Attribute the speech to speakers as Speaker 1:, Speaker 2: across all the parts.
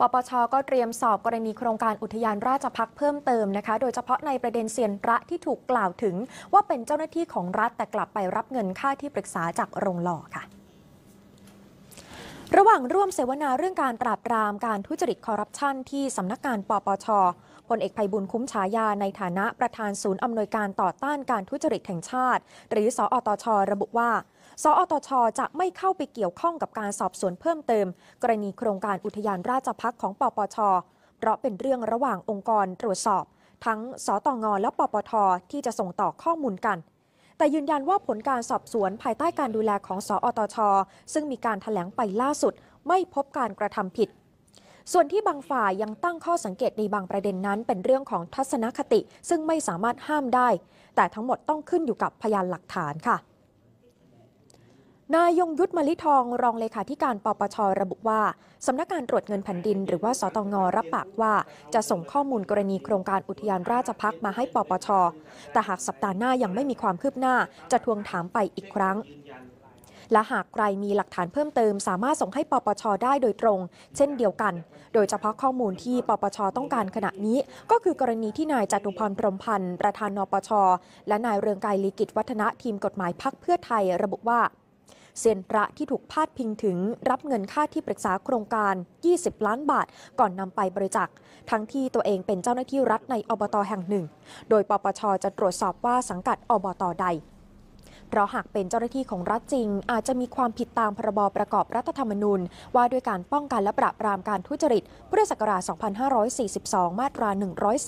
Speaker 1: ปปช ก็เตรียมสอบกรณีโครงการอุทยานราชพักเพิ่มเติมนะคะ โดยเฉพาะในประเด็นเซียนระที่ถูกกล่าวถึง ว่าเป็นเจ้าหน้าที่ของรัฐแต่กลับไปรับเงินค่าที่ปรึกษาจากโรงหล่อค่ะระหว่างร่วมเสวนาเรื่องการปราบปรามการทุจริตคอร์รัปชันที่สำนักงานปปชพลเอกไพบุญคุ้มฉายาในฐานะประธานศูนย์อำนวยการต่อต้านการทุจริตแห่งชาติ หรือ สอตช ระบุว่า สอตช จะไม่เข้าไปเกี่ยวข้องกับการสอบสวนเพิ่มเติม กรณีโครงการอุทยานราชพักของปปชเพราะเป็นเรื่องระหว่างองค์กรตรวจสอบ ทั้งสตงและปปทที่จะส่งต่อข้อมูลกันแต่ยืนยันว่าผลการสอบสวนภายใต้การดูแลของสอตช ซึ่งมีการถแถลงไปล่าสุด ไม่พบการกระทำผิด ส่วนที่บางฝ่ายยังตั้งข้อสังเกตในบางประเด็นนั้น เป็นเรื่องของทัศนคติ ซึ่งไม่สามารถห้ามได้ แต่ทั้งหมดต้องขึ้นอยู่กับพยานหลักฐานค่ะนายยงยุทธมลิทองรองเลขาธิการปปช ระบุว่าสำนักงานตรวจเงินแผ่นดิน หรือว่าสตงรับปากว่า จะส่งข้อมูลกรณีโครงการอุทยานราชพักมาให้ปปชแต่หากสัปดาห์หน้ายังไม่มีความคืบหน้า จะทวงถามไปอีกครั้ง และหากใครมีหลักฐานเพิ่มเติม สามารถส่งให้ปปช ได้โดยตรง เช่นเดียวกัน โดยเฉพาะข้อมูลที่ปปชต้องการขณะนี้ ก็คือกรณีที่นายจตุพรพรมพันธ์ประธานนปช และนายเรืองไกรลีกิจวัฒนะทีมกฎหมายพักเพื่อไทย ระบุว่าเซียนระที่ถูกพาดพิงถึง รับเงินค่าที่ปรึกษาโครงการ 20 ล้านบาทก่อนนำไปบริจาคทั้งที่ตัวเองเป็นเจ้าหน้าที่รัฐในอบตแห่งหนึ่ง โดยปปชจะตรวจสอบว่าสังกัดอบตใดเพราะหากเป็นเจ้าหน้าที่ของรัฐจริง อาจจะมีความผิดตามพรบประกอบรัฐธรรมนูญว่า ด้วยการป้องกันและปราบปรามการทุจริตพุทธศักราช2542 มาตรา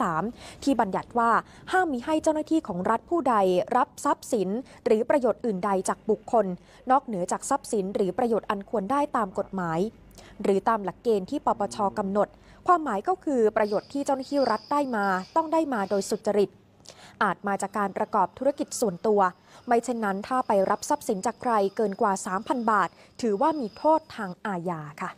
Speaker 1: 103 ที่บัญญัติว่า ห้ามมีให้เจ้าหน้าที่ของรัฐผู้ใดรับทรัพย์สิน หรือประโยชน์อื่นใดจากบุคคล นอกเหนือจากทรัพย์สิน หรือประโยชน์อันควรได้ตามกฎหมาย หรือตามหลักเกณฑ์ที่ปปชกำหนด ความหมายก็คือประโยชน์ที่เจ้าหน้าที่รัฐได้มาต้องได้มาโดยสุจริตอาจมาจากการประกอบธุรกิจส่วนตัว ไม่เช่นนั้นถ้าไปรับทรัพย์สินจากใครเกินกว่า 3,000 บาท ถือว่ามีโทษทางอาญาค่ะ